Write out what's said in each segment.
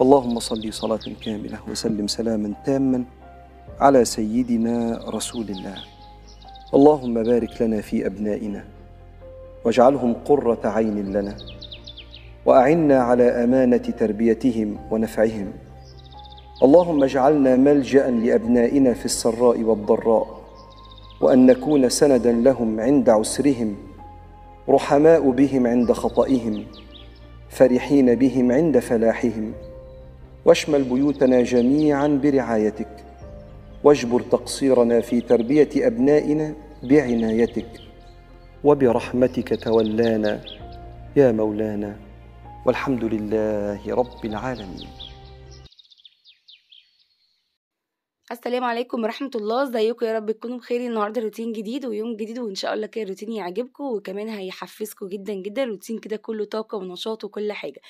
فاللهم صل صلاة كاملة وسلم سلاما تاما على سيدنا رسول الله اللهم بارك لنا في أبنائنا واجعلهم قرة عين لنا وأعنا على أمانة تربيتهم ونفعهم اللهم اجعلنا ملجأ لأبنائنا في السراء والضراء وأن نكون سندا لهم عند عسرهم رحماء بهم عند خطئهم فرحين بهم عند فلاحهم واشمل بيوتنا جميعا برعايتك واجبر تقصيرنا في تربيه ابنائنا بعنايتك وبرحمتك تولانا يا مولانا والحمد لله رب العالمين السلام عليكم ورحمه الله ازيكم يا رب تكونوا بخير النهارده روتين جديد ويوم جديد وان شاء الله كده الروتين يعجبكم وكمان هيحفزكم جدا جدا روتين كده كله طاقه ونشاط وكل حاجه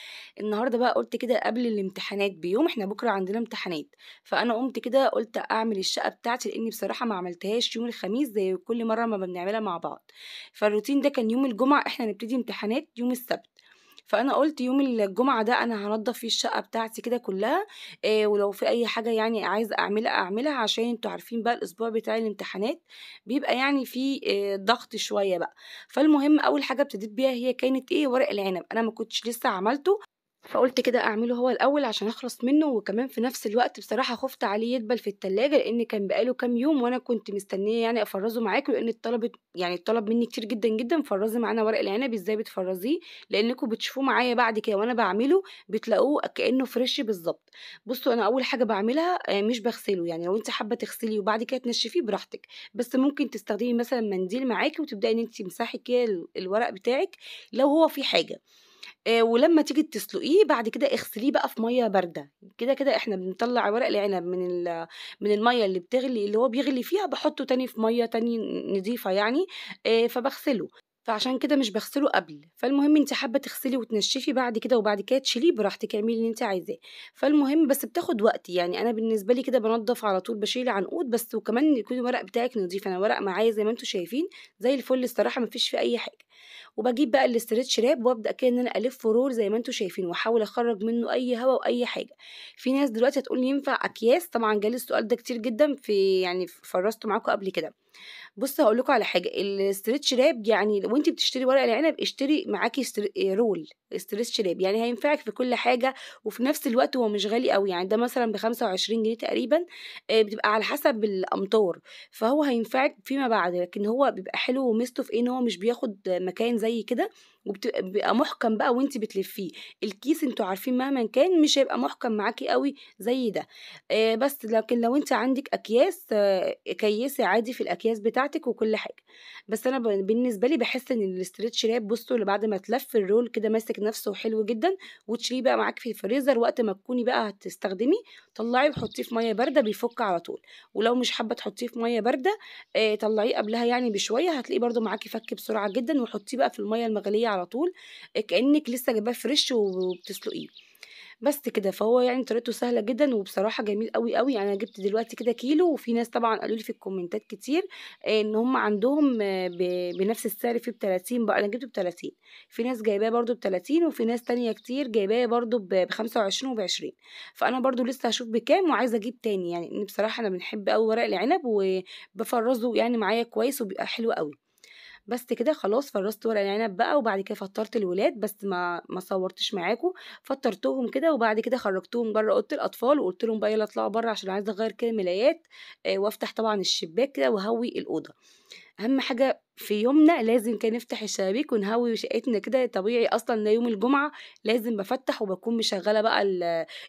النهارده بقى قلت كده قبل الامتحانات بيوم احنا بكره عندنا امتحانات فانا قمت كده قلت اعمل الشقه بتاعتي لاني بصراحه ما عملتهاش يوم الخميس زي كل مره ما بنعملها مع بعض فالروتين ده كان يوم الجمعه احنا نبتدي امتحانات يوم السبت فانا قلت يوم الجمعه ده انا هنضف فيه الشقه بتاعتي كده كلها إيه ولو في اي حاجه يعني عايز اعملها اعملها عشان انتوا عارفين بقى الاسبوع بتاع الامتحانات بيبقى يعني في إيه آه، ضغط شويه بقى فالمهم اول حاجه ابتديت بيها هي كانت ايه ورق العنب انا ما كنتش لسه عملته فقلت كده اعمله هو الاول عشان اخلص منه وكمان في نفس الوقت بصراحه خفت عليه يدبل في التلاجة لان كان بقاله كام يوم وانا كنت مستنيه يعني افرزه معاكم لان الطلب يعني اتطلب مني كتير جدا جدا فرزي معانا ورق العنب ازاي بتفرزيه لانكم بتشوفوه معايا بعد كده وانا بعمله بتلاقوه كانه فريش بالظبط بصوا انا اول حاجه بعملها آه، مش بغسله يعني لو انت حابه تغسلي وبعد كده تنشفيه براحتك بس ممكن تستخدمي مثلا منديل معاكي وتبداي ان انت تمسحي كده الورق بتاعك لو هو في حاجه آه، ولما تيجي تسلقيه بعد كده اغسليه بقى في ميه بارده كده كده احنا بنطلع ورق العنب من من الميه اللي بتغلي اللي هو بيغلي فيها بحطه تاني في ميه تاني نضيفه يعني آه، فبغسله فعشان كده مش بغسله قبل فالمهم انت حابه تغسلي وتنشفي بعد كده وبعد كده تشيليه براحتك اعملي اللي انت عايزاه فالمهم بس بتاخد وقت يعني انا بالنسبه لي كده بنضف على طول بشيل عنقود بس وكمان يكون الورق بتاعك نظيف انا ورق معايا زي ما انتم شايفين زي الفل الصراحه مفيش فيه اي حاجه وبجيب بقى الاسترتش راب وابدا كده ان انا الف رول زي ما انتم شايفين واحاول اخرج منه اي هواء واي حاجه في ناس دلوقتي هتقول ينفع اكياس طبعا جالي السؤال ده كتير جدا في يعني فرزته معاكم قبل كده بص هقول لكم على حاجه الاسترتش راب يعني لو انت بتشتري ورق العنب اشتري معاكي استر... رول استرتش راب يعني هينفعك في كل حاجه وفي نفس الوقت هو مش غالي قوي يعني ده مثلا ب 25 جنيه تقريبا آه، بتبقى على حسب الامطار فهو هينفعك فيما بعد لكن هو بيبقى حلو وميزته في ايه ان هو مش بياخد مكان زي كده وبيبقى محكم بقى وانت بتلفيه الكيس انتوا عارفين مهما كان مش هيبقى محكم معاكي قوي زي ده آه، بس لكن لو انت عندك اكياس آه، كيسي عادي في الاكياس بتاعتك وكل حاجه بس انا بالنسبه لي بحس ان الاسترتش راب بصوا اللي بعد ما تلف الرول كده ماسك نفسه حلو جدا وتشيليه بقى معاك في الفريزر وقت ما تكوني بقى هتستخدمي طلعي وحطيه في ميه بارده بيفك على طول ولو مش حابه تحطيه في ميه بارده آه، طلعيه قبلها يعني بشويه هتلاقيه برده معاكي فك بسرعه جدا وحطيه بقى في الميه المغليه على طول كانك لسه جايباه فريش وبتسلقيه بس كده فهو يعني طريقته سهله جدا وبصراحه جميل قوي قوي يعني انا جبت دلوقتي كده كيلو وفي ناس طبعا قالوا لي في الكومنتات كتير ان هم عندهم بنفس السعر فيه ب 30 بقى انا جبته ب 30 في ناس جايباه برده ب 30 وفي ناس تانية كتير جايباه برده ب 25 وب 20 فانا برده لسه هشوف بكام وعايزه اجيب تاني يعني بصراحه انا بنحب قوي ورق العنب وبفرزه يعني معايا كويس وبيبقى حلو قوي بس كده خلاص فرست ورق العنب بقى وبعد كده فطرت الولاد بس ما ما صورتش معاكم فطرتهم كده وبعد كده خرجتهم بره اوضه الاطفال وقلت لهم بقى يلا اطلعوا بره عشان عايزه اغير كده ملايات آه، وافتح طبعا الشباك كده وهوي الاوضه اهم حاجه في يومنا لازم كان نفتح الشبابيك ونهوي شقتنا كده طبيعي اصلا يوم الجمعه لازم بفتح وبكون مشغله بقى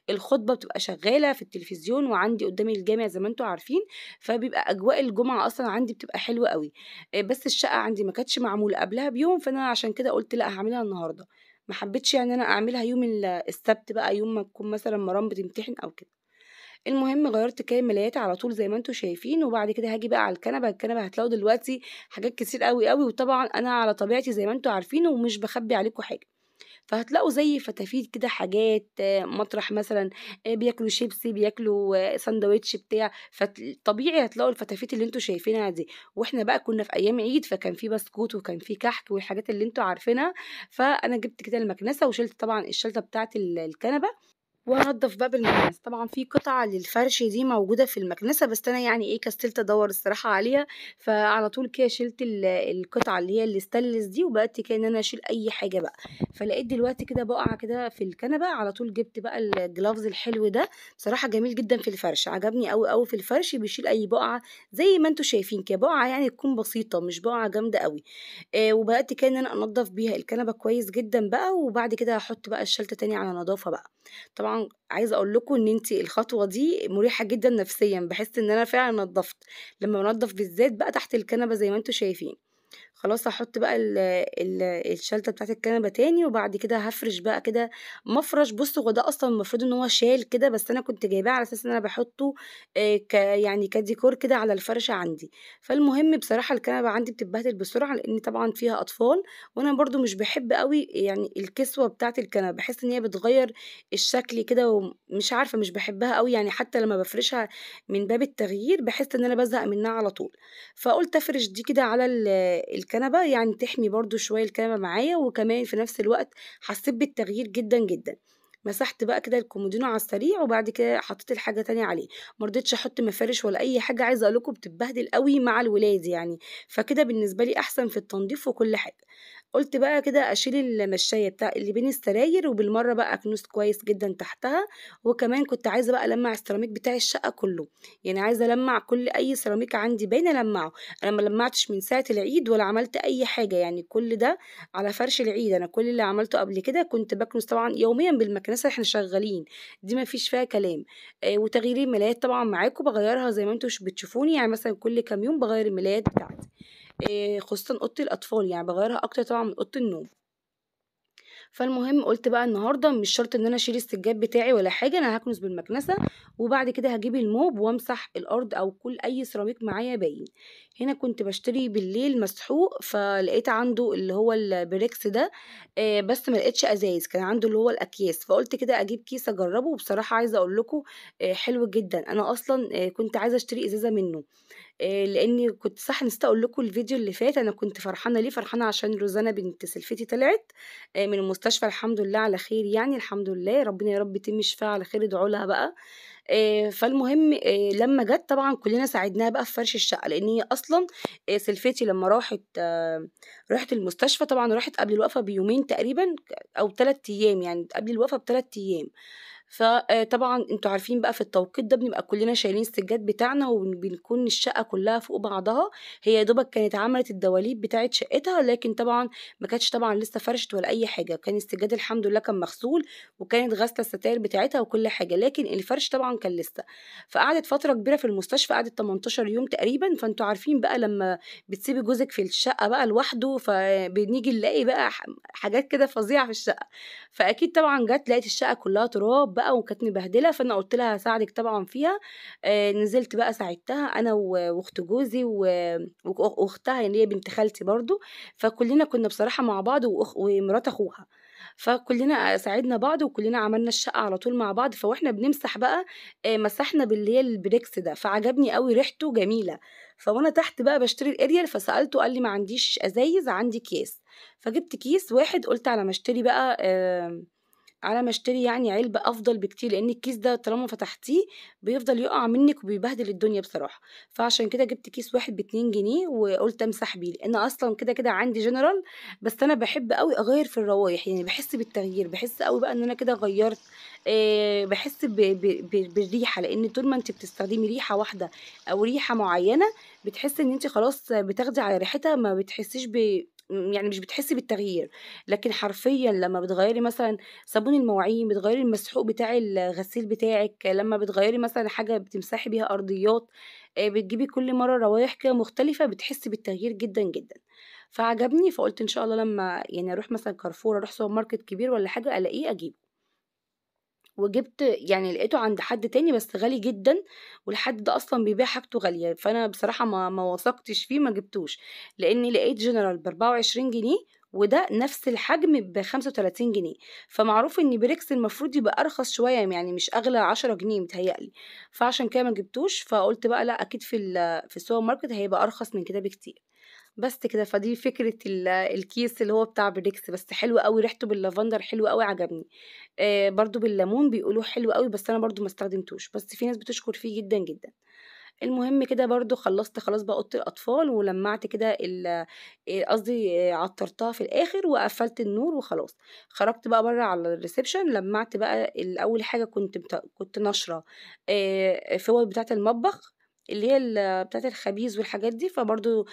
الخطبه بتبقى شغاله في التلفزيون وعندي قدامي الجامع زي ما انتم عارفين فبيبقى اجواء الجمعه اصلا عندي بتبقى حلوه قوي آه، بس الشقه عندي ما كانتش معموله قبلها بيوم فانا عشان كده قلت لا هعملها النهارده ما حبيتش يعني انا اعملها يوم السبت بقى يوم ما تكون مثلا مرام بتمتحن او كده المهم غيرت كاميلات على طول زي ما انتم شايفين وبعد كده هاجي بقى على الكنبه الكنبه هتلاقوا دلوقتي حاجات كتير قوي قوي وطبعا انا على طبيعتي زي ما انتم عارفين ومش بخبي عليكم حاجه فهتلاقوا زي فتافيت كده حاجات مطرح مثلا آه، بياكلوا شيبسي بياكلوا آه، سندوتش بتاع فطبيعي هتلاقوا الفتافيت اللي انتوا شايفينها دي واحنا بقى كنا في ايام عيد فكان في بسكوت وكان في كحك والحاجات اللي انتوا عارفينها فانا جبت كده المكنسه وشلت طبعا الشلته بتاعت الكنبه وانضف باب المكنسه طبعا في قطع للفرش دي موجوده في المكنسه بس انا يعني ايه كستلت ادور الصراحه عليها فعلى طول كده شلت القطعه اللي هي الاستانلس دي وبقت كان انا اشيل اي حاجه بقى فلقيت دلوقتي كده بقع كده في الكنبه على طول جبت بقى الجلافز الحلو ده بصراحه جميل جدا في الفرش عجبني قوي قوي في الفرش بيشيل اي بقعه زي ما انتم شايفين كده بقعه يعني تكون بسيطه مش بقعه جامده قوي آه وبقت كان انا انضف بيها الكنبه كويس جدا بقى وبعد كده هحط بقى الشلته تاني على نظافه بقى طبعًا عايزة أقول لكم إن أنتِ الخطوة دي مُريحة جدًا نفسيًا، بحس إن أنا فعلًا نضّفت، لمّا بنظف بالذات بقى تحت الكنبة زي ما أنتم شايفين. خلاص هحط بقى الـ الـ الشلتة بتاعت الكنبة تاني وبعد كده هفرش بقى كده مفرش بص هو ده أصلا المفروض إن هو شال كده بس أنا كنت جايباه على أساس إن أنا بحطه آه، ك يعني كديكور كده على الفرشة عندي فالمهم بصراحة الكنبة عندي بتتبهدل بسرعة لأن طبعا فيها أطفال وأنا برضو مش بحب قوي يعني الكسوة بتاعت الكنبة بحس إن هي بتغير الشكل كده ومش عارفة مش بحبها قوي يعني حتى لما بفرشها من باب التغيير بحس إن أنا بزهق منها على طول فقلت أفرش دي كده على الكنبة الكنبة يعني تحمي برضو شوية الكنبة معايا وكمان في نفس الوقت حسيت بالتغيير جدا جدا مسحت بقى كده الكومودينو على السريع وبعد كده حطيت الحاجة تانية عليه مرضتش احط مفارش ولا اي حاجة عايزة لكم بتتبهدل قوي مع الولاد يعني فكده بالنسبة لي احسن في التنظيف وكل حاجة قلت بقى كده اشيل المشايه بتاع اللي بين السراير وبالمره بقى اكنس كويس جدا تحتها وكمان كنت عايزه بقى المع السيراميك بتاع الشقه كله يعني عايزه المع كل اي سيراميك عندي باينه المعه انا ما لمعتش من ساعه العيد ولا عملت اي حاجه يعني كل ده على فرش العيد انا كل اللي عملته قبل كده كنت بكنس طبعا يوميا بالمكنسه احنا شغالين دي ما فيش فيها كلام آه وتغيير الملايات طبعا معاكم بغيرها زي ما انتم بتشوفوني يعني مثلا كل كام يوم بغير الملايات بتاعتي آه، خصوصا اوضه الاطفال يعني بغيرها اكتر طبعا من اوضه النوم فالمهم قلت بقى النهارده مش شرط ان انا اشيل السجاد بتاعي ولا حاجه انا هكنس بالمكنسه وبعد كده هجيب الموب وامسح الارض او كل اي سيراميك معايا باين هنا كنت بشتري بالليل مسحوق فلقيت عنده اللي هو البريكس ده آه، بس ما لقيتش ازايز كان عنده اللي هو الاكياس فقلت كده اجيب كيس اجربه وبصراحه عايزه اقول لكم آه، حلو جدا انا اصلا كنت عايزه اشتري ازازه منه آه، لإني كنت صح نسيت أقول لكم الفيديو اللي فات أنا كنت فرحانة ليه، فرحانة عشان روزانا بنت سلفتي طلعت آه، من المستشفى الحمد لله على خير يعني، الحمد لله ربنا يا رب يتم شفاها على خير ادعوا لها بقى، آه، فالمهم لمّا جت طبعًا كلنا ساعدناها بقى في فرش الشقة، لإن هي أصلًا سلفتي لمّا راحت راحت المستشفى طبعًا راحت قبل الوقفة بيومين تقريبًا أو ثلاث أيام يعني قبل الوقفة أيام. فطبعا آه، انتوا عارفين بقى في التوقيت ده بنبقى كلنا شايلين السجاد بتاعنا وبنكون الشقه كلها فوق بعضها هي دوبك كانت عملت الدواليب بتاعه شقتها لكن طبعا ما كانتش طبعا لسه فرشت ولا اي حاجه كان السجاد الحمد لله كان مغسول وكانت غاسله الستاير بتاعتها وكل حاجه لكن الفرش طبعا كان لسه فقعدت فتره كبيره في المستشفى قعدت 18 يوم تقريبا فانتوا عارفين بقى لما بتسيبي جوزك في الشقه بقى لوحده فبنيجي نلاقي بقى حاجات كده فظيعه في الشقه فاكيد طبعا جت لقيت الشقه كلها تراب بقى وكانت مبهدله فانا قلت لها هساعدك طبعا فيها آه، نزلت بقى ساعدتها انا واخت جوزي واختها اللي يعني هي بنت خالتي برضو فكلنا كنا بصراحه مع بعض وأخ ومرات اخوها فكلنا ساعدنا بعض وكلنا عملنا الشقه على طول مع بعض فواحنا بنمسح بقى آه، مسحنا باللي هي البريكس ده فعجبني قوي ريحته جميله فوانا تحت بقى بشتري الاريال فسالته قال لي ما عنديش ازايز عندي كيس فجبت كيس واحد قلت على ما اشتري بقى آه على ما اشتري يعني علبة أفضل بكتير لأن الكيس ده طالما فتحتيه بيفضل يقع منك وبيبهدل الدنيا بصراحة فعشان كده جبت كيس واحد باتنين جنيه وقلت أمسح بيه لأن أصلا كده كده عندي جنرال بس أنا بحب قوي أغير في الروايح يعني بحس بالتغيير بحس قوي بقى إن أنا كده غيرت إيه بحس بـ بـ بالريحة لأن طول ما أنت بتستخدمي ريحة واحدة أو ريحة معينة بتحس إن أنت خلاص بتاخدي على ريحتها ما بتحسيش ب يعني مش بتحسي بالتغيير لكن حرفيا لما بتغيري مثلا صابون المواعين بتغيري المسحوق بتاع الغسيل بتاعك لما بتغيري مثلا حاجه بتمسحي بيها ارضيات آه، بتجيبي كل مره روايح كده مختلفه بتحسي بالتغيير جدا جدا فعجبني فقلت ان شاء الله لما يعني اروح مثلا كارفور اروح سوبر ماركت كبير ولا حاجه الاقيه اجيبه وجبت يعني لقيته عند حد تاني بس غالي جدًا، والحد ده أصلًا بيبيع حاجته غالية، فأنا بصراحة ما ما وثقتش فيه ما جبتوش، لإني لقيت جنرال بأربعة وعشرين جنيه وده نفس الحجم بخمسة وتلاتين جنيه، فمعروف إن بريكس المفروض يبقى أرخص شوية يعني مش أغلى عشرة جنيه متهيألي فعشان كده ما جبتوش، فقلت بقى لأ أكيد في في السوبر ماركت هيبقى أرخص من كده بكتير. بس كده فدي فكرة الكيس اللي هو بتاع بريكس بس حلو قوي ريحته باللافندر حلو قوي عجبني برضو بالليمون بيقولوه حلو قوي بس انا برضو ما استخدمتوش بس في ناس بتشكر فيه جدا جدا المهم كده برضو خلصت خلاص بقى اوضه الاطفال ولمعت كده قصدي عطرتها في الاخر وقفلت النور وخلاص خرجت بقى بره على الريسبشن لمعت بقى اول حاجه كنت كنت ناشره فوط بتاعه المطبخ اللي هي بتاعت الخبيز والحاجات دي فبرضو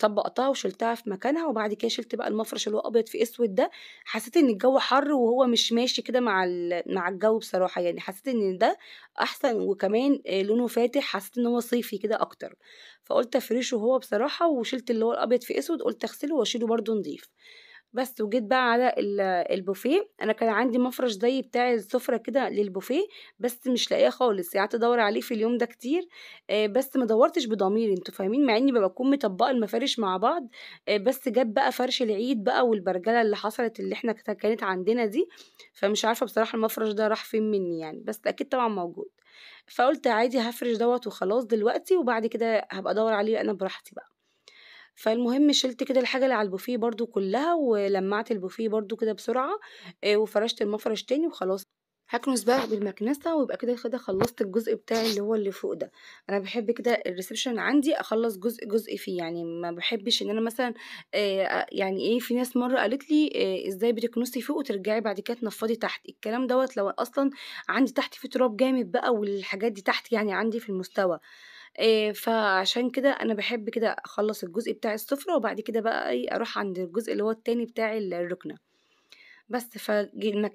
طبقتها وشلتها في مكانها وبعد كده شلت بقى المفرش اللي هو ابيض في اسود ده حسيت ان الجو حر وهو مش ماشي كده مع مع الجو بصراحه يعني حسيت ان ده احسن وكمان لونه فاتح حسيت ان هو صيفي كده اكتر فقلت افرشه هو بصراحه وشلت اللي هو الابيض في اسود قلت اغسله واشيله برضو نضيف بس وجيت بقى على البوفيه انا كان عندي مفرش زي بتاع السفره كده للبوفيه بس مش لاقيه خالص قعدت ادور عليه في اليوم ده كتير آه، بس ما دورتش بضميري انتوا فاهمين مع اني بكون مطبقه المفارش مع بعض آه، بس جاب بقى فرش العيد بقى والبرجله اللي حصلت اللي احنا كانت عندنا دي فمش عارفه بصراحه المفرش ده راح فين مني يعني بس اكيد طبعا موجود فقلت عادي هفرش دوت وخلاص دلوقتي وبعد كده هبقى ادور عليه انا براحتي بقى فالمهم شلت كده الحاجة اللي على البوفيه برضو كلها ولمعت البوفيه برضو كده بسرعة آه، وفرشت المفرش تاني وخلاص هكنس بقى بالمكنسة ويبقى كده كده خلصت الجزء بتاعي اللي هو اللي فوق ده انا بحب كده الريسبشن عندي اخلص جزء جزء فيه يعني ما بحبش ان انا مثلا آه يعني ايه في ناس مرة قالت لي آه ازاي بتكنسي فوق وترجعي بعد كده تنفضي تحت الكلام دوت لو اصلا عندي تحت في تراب جامد بقى والحاجات دي تحت يعني عندي في المستوى آه، فعشان كده أنا بحب كده أخلّص الجزء بتاع السُفرة وبعد كده بقى إيه، أروح عند الجزء اللي هو التاني بتاع الرُكنة. بس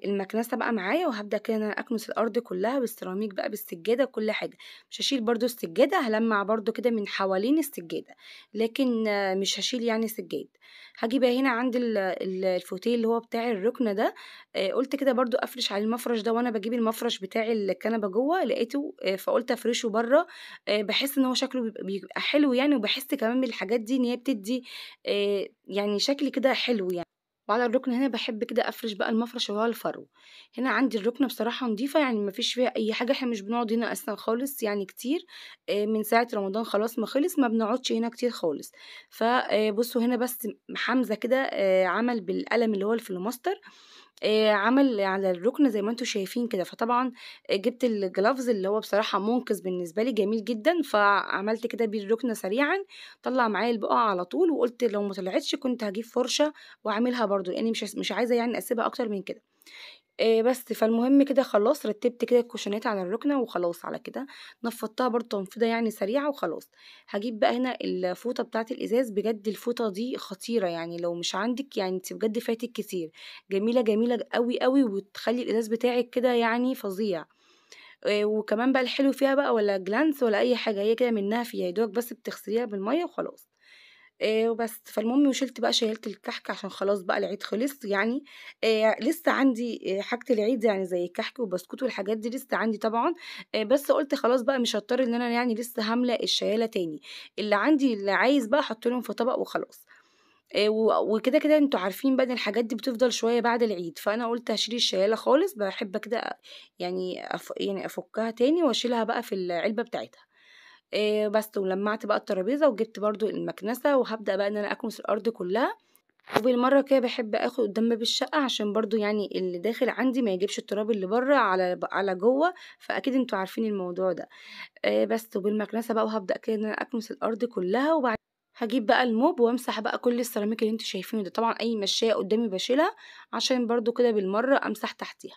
المكنسه بقى معايا وهبدأ كده ان انا اكنس الارض كلها بالسيراميك بقى بالسجادة وكل حاجة مش هشيل برده السجادة هلمع برده كده من حوالين السجادة لكن مش هشيل يعني سجاد بقى هنا عند الفوتيه اللي هو بتاع الركنة ده آه، قلت كده برضو افرش على المفرش ده وانا بجيب المفرش بتاع الكنبة جوه لقيته آه، فقلت افرشه بره آه، بحس ان هو شكله بيبقى حلو يعني وبحس كمان بالحاجات دي ان هي بتدي يعني شكل كده حلو يعني وعلى الركن هنا بحب كده افرش بقى المفرش اللي هو الفرو هنا عندي الركنه بصراحه نظيفه يعني ما فيش فيها اي حاجه احنا مش بنقعد هنا اصلا خالص يعني كتير آه، من ساعه رمضان خلاص ما خلص ما بنقعدش هنا كتير خالص فبصوا آه، هنا بس حمزه كده آه، عمل بالقلم اللي هو الفلوماستر آه، عمل على الرُكن زي ما أنتم شايفين كده، فطبعًا آه، جِبت الجلافز اللي هو بصراحة مُنقِذ بالنسبة لي جميل جدًا، فعملت كده بيه الركن سريعًا، طلّع معايا البقع على طول، وقُلت لو ما طلعتش كنت هجيب فُرشة وأعملها برده لإنّي مش مش عايزة يعني أسيبها أكتر من كده. آآ آه، بس، فالمهم كده خلاص رتّبت كده الكوشنات على الرُكنة وخلاص على كده، نفّضتها برضه تنفيضة يعني سريعة وخلاص. هجيب بقى هنا الفوطة بتاعة الإزاز، بجد الفوطة دي خطيرة يعني لو مش عندِك يعني أنتِ بجد فاتك كتير، جميلة، جميلة أوي، أوي وتخلّي الإزاز بتاعِك كده يعني فظيع. آه، وكمان بقى الحلو فيها بقى ولا جلانس ولا أي حاجة، هي كده منّها فيها، يدوك بس بتغسليها بالمَيّة وخلاص. آه وبس فالمهم وشلت بقى شيلت الكحك عشان خلاص بقى العيد خلص يعني آه لسه عندي آه، حاجه العيد يعني زي الكحك والبسكوت والحاجات دي لسه عندي طبعا آه بس قلت خلاص بقى مش هضطر ان انا يعني لسه هملأ الشياله تاني اللي عندي اللي عايز بقى احط لهم في طبق وخلاص آه، وكده كده انتوا عارفين بقى ان الحاجات دي بتفضل شويه بعد العيد فانا قلت هشيل الشياله خالص بحب كده يعني أف... يعني افكها تاني واشيلها بقى في العلبه بتاعتها آه، بس ولمعت بقى الترابيزه وجبت برضو المكنسه وهبدا بقى ان انا اكنس الارض كلها وبالمره كده بحب اخد قدام باب الشقه عشان برضو يعني اللي داخل عندي ما يجيبش التراب اللي بره على على جوه فاكيد انتوا عارفين الموضوع ده آه، بس وبالمكنسه بقى وهبدا كده ان انا اكنس الارض كلها وبعد هجيب بقى الموب وامسح بقى كل السيراميك اللي انتوا شايفينه ده طبعا اي مشايه قدامي بشيلها عشان برضو كده بالمره امسح تحتيها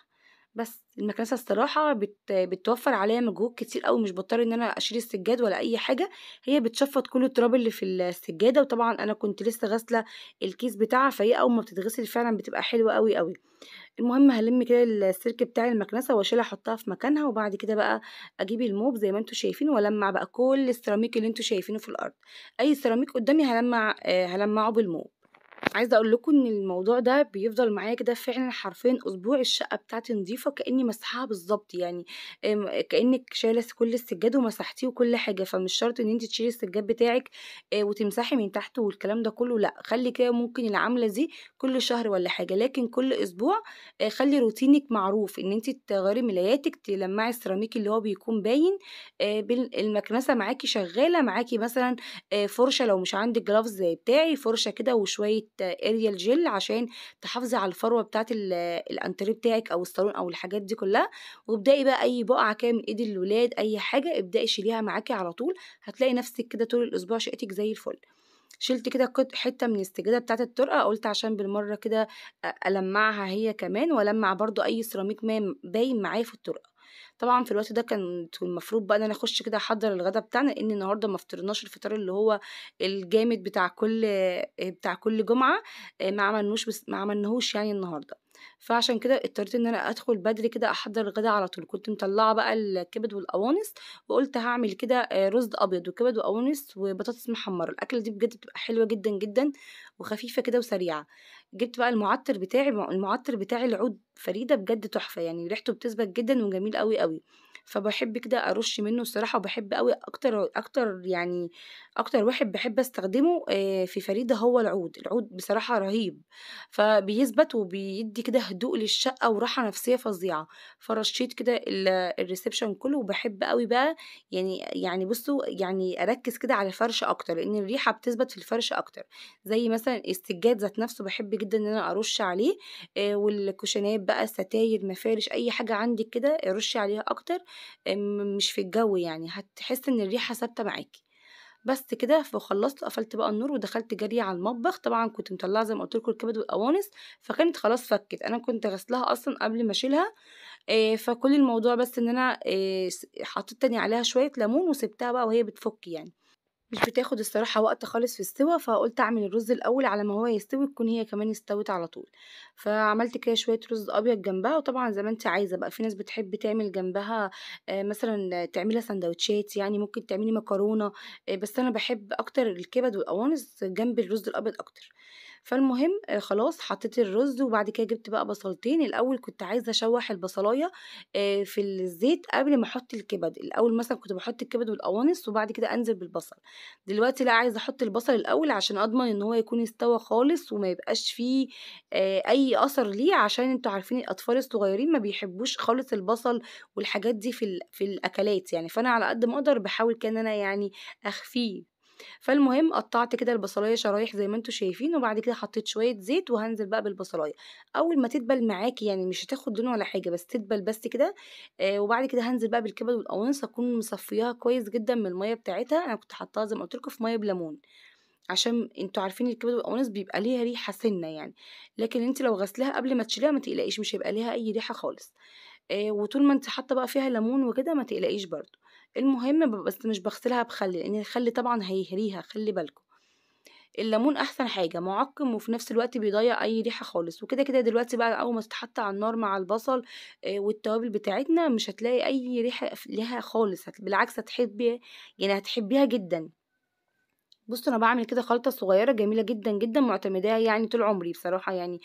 بس المكنسة الصراحة بت... بتوفر عليا مجهود كتير أوي مش بضطر ان انا اشيل السجاد ولا اي حاجة هي بتشفط كل التراب اللي في السجادة وطبعا انا كنت لسه غاسلة الكيس بتاعها فهي اول ما بتتغسل فعلا بتبقى حلوة أوي أوي المهم هلم كده السلك بتاع المكنسه واشيلها احطها في مكانها وبعد كده بقى اجيب الموب زي ما انتوا شايفين ولمع بقى كل السيراميك اللي انتوا شايفينه في الارض اي سيراميك قدامي هلمع آه، هلمعه بالموب عايزه اقول لكم ان الموضوع ده بيفضل معايا كده فعلا حرفيا اسبوع الشقه بتاعتي نظيفه كاني مسحها بالظبط يعني كانك شايله كل السجاد ومسحتيه وكل حاجه فمش شرط ان انت تشيلي السجاد بتاعك آه، وتمسحي من تحت والكلام ده كله لا خلي كده ممكن العامله دي كل شهر ولا حاجه لكن كل اسبوع آه، خلي روتينك معروف ان انت تغيري ملاياتك تلمعي السيراميك اللي هو بيكون باين آه، المكنسه معاكي شغاله معاكي مثلا فرشه لو مش عندك جلافز زي بتاعي فرشه كده وشويه اريال جل عشان تحافظي على الفروه بتاعه الانتريه بتاعك او الصالون او الحاجات دي كلها وابداي بقى اي بقعه كده من ايد الولاد اي حاجه ابداي شيليها معاكي على طول هتلاقي نفسك كده طول الاسبوع شقتك زي الفل شلت كده حته من السجاده بتاعه الطرقه قلت عشان بالمره كده المعها هي كمان والمع برضو اي سيراميك ما باين معايا في الطرقه طبعا في الوقت ده كان المفروض بقى ان انا اخش كده احضر الغدا بتاعنا لان النهارده ما افطرناش الفطار اللي هو الجامد بتاع كل بتاع كل جمعه آه، ما عملناهوش بس ما عملناهوش يعني النهارده فعشان كده اضطريت ان انا ادخل بدري كده احضر الغدا على طول كنت مطلعه بقى الكبد والقوانص وقلت هعمل كده آه، رز ابيض وكبد وقوانص وبطاطس محمره الاكله دي بجد بتبقى حلوه جدا جدا وخفيفه كده وسريعه جبت بقى المعطر بتاعي المعطر بتاعي العود فريده بجد تحفه يعني ريحته بتثبت جدا وجميل قوي قوي فبحب كده ارش منه الصراحه وبحب قوي اكتر اكتر يعني اكتر واحد بحب استخدمه آه، في فريدة هو العود العود بصراحة رهيب فبيثبت وبيدي كده هدوء للشقة وراحة نفسية فظيعة فرشيت كده الريسبشن كله وبحب قوي بقى يعني يعني بصوا يعني اركز كده على الفرش اكتر لان الريحة بتثبت في الفرش اكتر زي مثلا السجاد ذات نفسه بحب جدا ان انا ارش عليه آه، والكوشنات بقى ستاير مفارش اي حاجة عندك كده رشي عليها اكتر آه، مش في الجو يعني هتحس ان الريحة ثابتة معاكي بس كده فخلصت قفلت بقى النور ودخلت جري على المطبخ طبعا كنت مطلعه زي ما قلت لكم الكبد والقوانص فكانت خلاص فكت انا كنت غسلها اصلا قبل ما اشيلها آه فكل الموضوع بس ان انا آه، حطيت تاني عليها شويه ليمون وسبتها بقى وهي بتفك يعني مش بتاخد الصراحة وقت خالص في السوا فقلت اعمل الرز الاول على ما هو يستوي تكون هي كمان استوت على طول فعملت كده شوية رز ابيض جنبها وطبعا زي ما انت عايزة بقى في ناس بتحب تعمل جنبها آه، مثلا تعملها سندوتشات يعني ممكن تعملي مكرونة آه، بس انا بحب اكتر الكبد والقوانص جنب الرز الابيض اكتر فالمهم آه، خلاص حطيت الرز وبعد كده جبت بقى بصلتين الاول كنت عايزه اشوح البصلايه آه، في الزيت قبل ما احط الكبد الاول مثلا كنت بحط الكبد والقوانص وبعد كده انزل بالبصل دلوقتي لا عايزه احط البصل الاول عشان اضمن ان هو يكون استوى خالص وما يبقاش فيه آه، اي اثر ليه عشان انتوا عارفين الاطفال الصغيرين ما بيحبوش خالص البصل والحاجات دي في في الاكلات يعني فانا على قد ما اقدر بحاول كان انا يعني اخفيه فالمهم قطعت كده البصلايه شرايح زي ما انتم شايفين وبعد كده حطيت شويه زيت وهنزل بقى بالبصلايه اول ما تدبل معاكي يعني مش هتاخد دون ولا حاجه بس تدبل بس كده آه وبعد كده هنزل بقى بالكبد والقوانص اكون مصفياها كويس جدا من الميه بتاعتها انا كنت حطاها زي ما قلت لكم في ميه بليمون عشان انتوا عارفين الكبد والقوانص بيبقى ليها ريحه سنه يعني لكن انت لو غسلها قبل ما تشيليها ما تقلقيش مش هيبقى ليها اي ريحه خالص آه وطول ما انت حاطه بقى فيها ليمون وكده ما تقلقيش برده المهم بس مش بغسلها بخل لان الخل طبعا هيهريها خلي بالكم الليمون احسن حاجه معقم وفي نفس الوقت بيضيع اي ريحه خالص وكده كده دلوقتي بقى اول ما تتحط على النار مع البصل آه، والتوابل بتاعتنا مش هتلاقي اي ريحه ليها خالص بالعكس هتحبي يعني هتحبيها جدا بصوا انا بعمل كده خلطه صغيره جميله جدا جدا معتمداها يعني طول عمري بصراحه يعني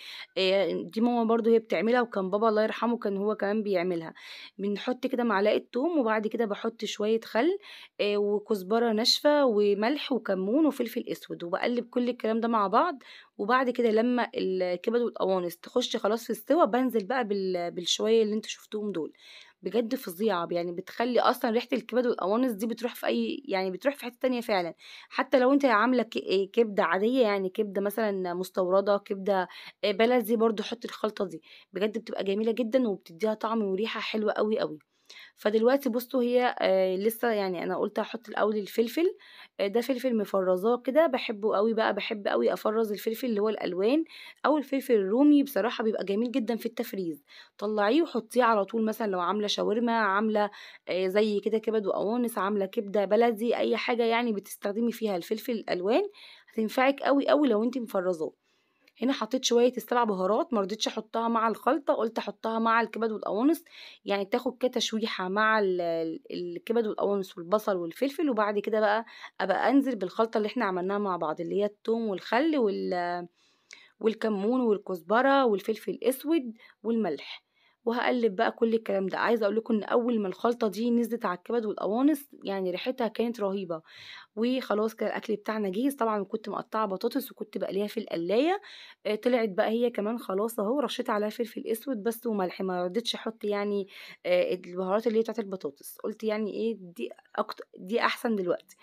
دي ماما برضو هي بتعملها وكان بابا الله يرحمه كان هو كمان بيعملها بنحط كده معلقه ثوم وبعد كده بحط شويه خل وكزبره ناشفه وملح وكمون وفلفل اسود وبقلب كل الكلام ده مع بعض وبعد كده لما الكبد والقوانص تخش خلاص في السوا بنزل بقى بالشويه اللي انتوا شفتوهم دول بجد فظيعة يعني بتخلي أصلا ريحة الكبد والقوانص دي بتروح في أي يعني بتروح في حتة تانية فعلا حتى لو أنت عاملة كبدة عادية يعني كبدة مثلا مستوردة كبدة بلدي برضو حطي الخلطة دي بجد بتبقى جميلة جدا وبتديها طعم وريحة حلوة قوي قوي فدلوقتي بصوا هي لسه يعني انا قلت هحط الاول الفلفل ده فلفل مفرزاه كده بحبه قوي بقى بحب قوي افرز الفلفل اللي هو الالوان او الفلفل الرومي بصراحه بيبقى جميل جدا في التفريز طلعيه وحطيه على طول مثلا لو عامله شاورما عامله زي كده كبد وقوانص عامله كبده بلدي اي حاجه يعني بتستخدمي فيها الفلفل الالوان هتنفعك قوي قوي لو انت مفرزاه هنا حطيت شوية السبع بهارات مرضتش احطها مع الخلطة قلت احطها مع الكبد والقوانص يعني تاخد كتشويحة مع الكبد والقوانص والبصل والفلفل وبعد كده بقى ابقى انزل بالخلطة اللي احنا عملناها مع بعض اللي هي التوم والخل وال والكمون والكزبرة والفلفل الاسود والملح وهقلب بقى كل الكلام ده عايزه اقول لكم ان اول ما الخلطه دي نزلت على الكبد والقوانص يعني ريحتها كانت رهيبه وخلاص كده الاكل بتاعنا جهز طبعا كنت مقطعه بطاطس وكنت بقليها في القلايه آه، طلعت بقى هي كمان خلاص اهو رشيت عليها فلفل اسود بس وملح ما رديتش احط يعني آه، البهارات اللي هي بتاعت البطاطس قلت يعني ايه دي أكتر دي احسن دلوقتي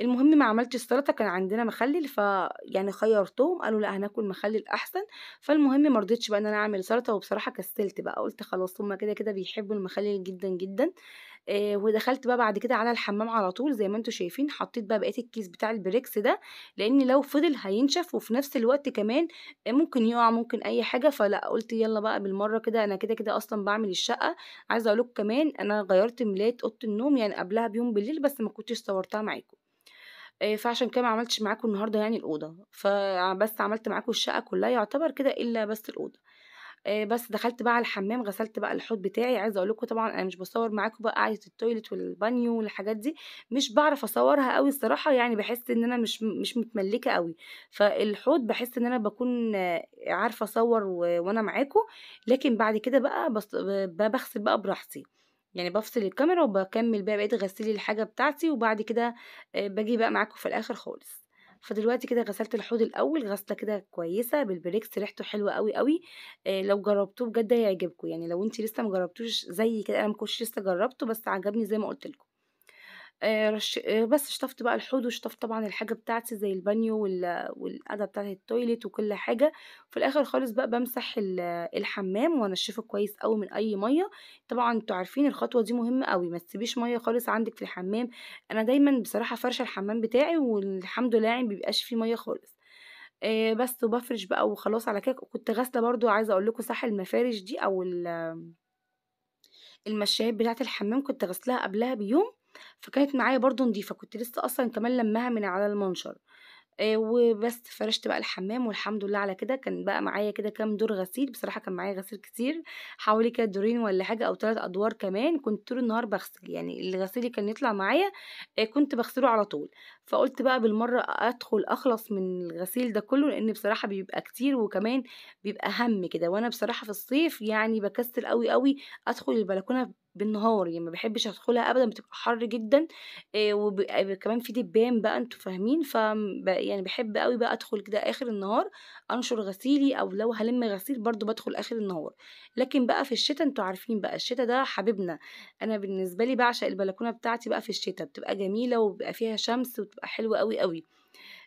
المهم ما عملتش السلطه كان عندنا مخلل ف يعني خيرتهم قالوا لا هناكل مخلل احسن فالمهم ما رضيتش بقى ان انا اعمل سلطه وبصراحه كسلت بقى قلت خلاص هما كده كده بيحبوا المخلل جدا جدا إيه ودخلت بقى بعد كده على الحمام على طول زي ما انتم شايفين حطيت بقى بقيه الكيس بتاع البريكس ده لان لو فضل هينشف وفي نفس الوقت كمان ممكن يقع ممكن اي حاجه فلا قلت يلا بقى بالمره كده انا كده كده اصلا بعمل الشقه عايزه اقول كمان انا غيرت ملايه اوضه النوم يعني قبلها بيوم بالليل بس ما كنتش صورتها معاكم آه، فعشان كده ما عملتش معاكم النهارده يعني الاوضه فبس عملت معاكم الشقه كلها يعتبر كده الا بس الاوضه آه، بس دخلت بقى على الحمام غسلت بقى الحوض بتاعي عايزه اقول لكم طبعا انا مش بصور معاكم بقى قاعده التويلت والبانيو والحاجات دي مش بعرف اصورها قوي الصراحه يعني بحس ان انا مش مش متملكه قوي فالحوض بحس ان انا بكون آه، عارفه اصور وانا معاكم لكن بعد كده بقى بغسل بقى براحتي يعني بفصل الكاميرا وبكمل بقى بقيت غسيل الحاجة بتاعتي وبعد كده آه، بجي بقى معاكم في الآخر خالص فدلوقتي كده غسلت الحوض الأول غسلة كده كويسة بالبريكس ريحته حلوة قوي قوي آه، لو جربتوه بجد هيعجبكم يعني لو انتي لسه مجربتوش زي كده انا مكنتش لسه جربته بس عجبني زي ما قلت لكم آه، رش... آه، بس شطفت بقى الحوض وشطفت طبعا الحاجة بتاعتي زي البانيو وال... والقعدة بتاعت التويليت وكل حاجة في الآخر خالص بقى بمسح الحمام وانشفه كويس قوي من أي مية طبعا انتوا عارفين الخطوة دي مهمة قوي ما تسيبيش مية خالص عندك في الحمام أنا دايما بصراحة فرشة الحمام بتاعي والحمد لله يعني مبيبقاش فيه مية خالص آه، بس وبفرش بقى وخلاص على كده كنت غاسلة برضو عايزة أقول لكم صح المفارش دي أو المشايات بتاعة الحمام كنت غسلها قبلها بيوم فكانت معايا برضو نضيفة كنت لسه أصلا كمان لمها من على المنشر وبس فرشت بقى الحمام والحمد لله على كده كان بقى معايا كده كام دور غسيل بصراحه كان معايا غسيل كتير حوالي كده دورين ولا حاجه او ثلاث ادوار كمان كنت طول النهار بغسل يعني الغسيل اللي كان يطلع معايا كنت بغسله على طول فقلت بقى بالمره ادخل اخلص من الغسيل ده كله لان بصراحه بيبقى كتير وكمان بيبقى هم كده وانا بصراحه في الصيف يعني بكسل قوي قوي ادخل البلكونه بالنهار يعني ما بحبش ادخلها ابدا بتبقى حر جدا وكمان في دبان بقى انتوا فاهمين ف يعني بحب قوي بقى ادخل كده اخر النهار انشر غسيلي او لو هلم غسيل برضو بدخل اخر النهار لكن بقى في الشتاء انتوا عارفين بقى الشتاء ده حبيبنا انا بالنسبه لي بعشق البلكونه بتاعتي بقى في الشتاء بتبقى جميله وبيبقى فيها شمس وبتبقى حلوه قوي قوي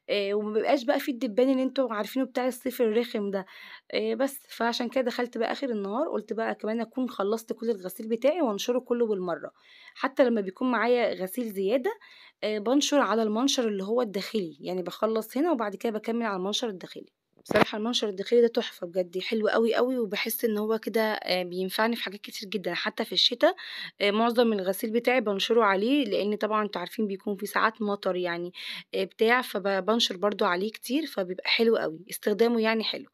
آه، ومبيبقاش بقى في الدبان اللي انتوا عارفينه بتاع الصيف الرخم ده آه، بس فعشان كده دخلت بقى اخر النهار قلت بقى كمان اكون خلصت كل الغسيل بتاعي وانشره كله بالمره حتى لما بيكون معايا غسيل زياده آه، بنشر على المنشر اللي هو الداخلي يعني بخلص هنا وبعد كده بكمل على المنشر الداخلي بصراحة المنشر الداخلي ده تحفة بجد حلو قوي قوي وبحس ان هو كده آه، بينفعني في حاجات كتير جدا حتى في الشتاء آه، معظم الغسيل بتاعي بنشره عليه لان طبعا انتوا عارفين بيكون في ساعات مطر يعني آه، بتاع فبنشر برضو عليه كتير فبيبقى حلو قوي استخدامه يعني حلو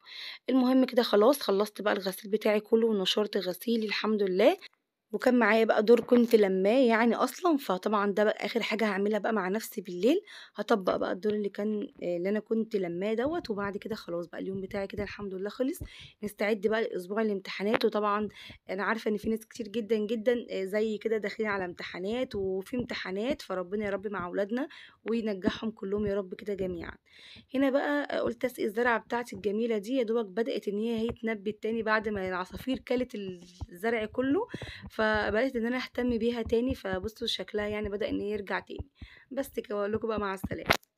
المهم كده خلاص خلصت بقى الغسيل بتاعي كله ونشرت غسيلي الحمد لله وكان معايا بقى دور كنت لمّاه يعني أصلًا، فطبعًا ده بقى آخر حاجة هعملها بقى مع نفسي بالليل، هطبق بقى الدور اللي كان آه، اللي أنا كنت لمّاه دوت وبعد كده خلاص بقى اليوم بتاعي كده الحمد لله خلص، نستعد بقى لأسبوع الامتحانات، وطبعًا أنا عارفة إن في ناس كتير جدًا، جدًا آه، زيي كده داخلين على امتحانات وفي امتحانات، فربنا يا رب مع اولادنا وينجّحهم كلّهم يا رب كده جميعًا. هنا بقى آه، قُلت أسقي الزرعة بتاعتي الجميلة دي، يا دوبك بدأت إن هي هي تنبّت تاني بعد ما العصافير كلت الزرع كلّه، ف فبدات ان انا اهتم بيها تاني فبصوا شكلها يعني بدا ان يرجع تاني بس كده لكم بقى مع السلامه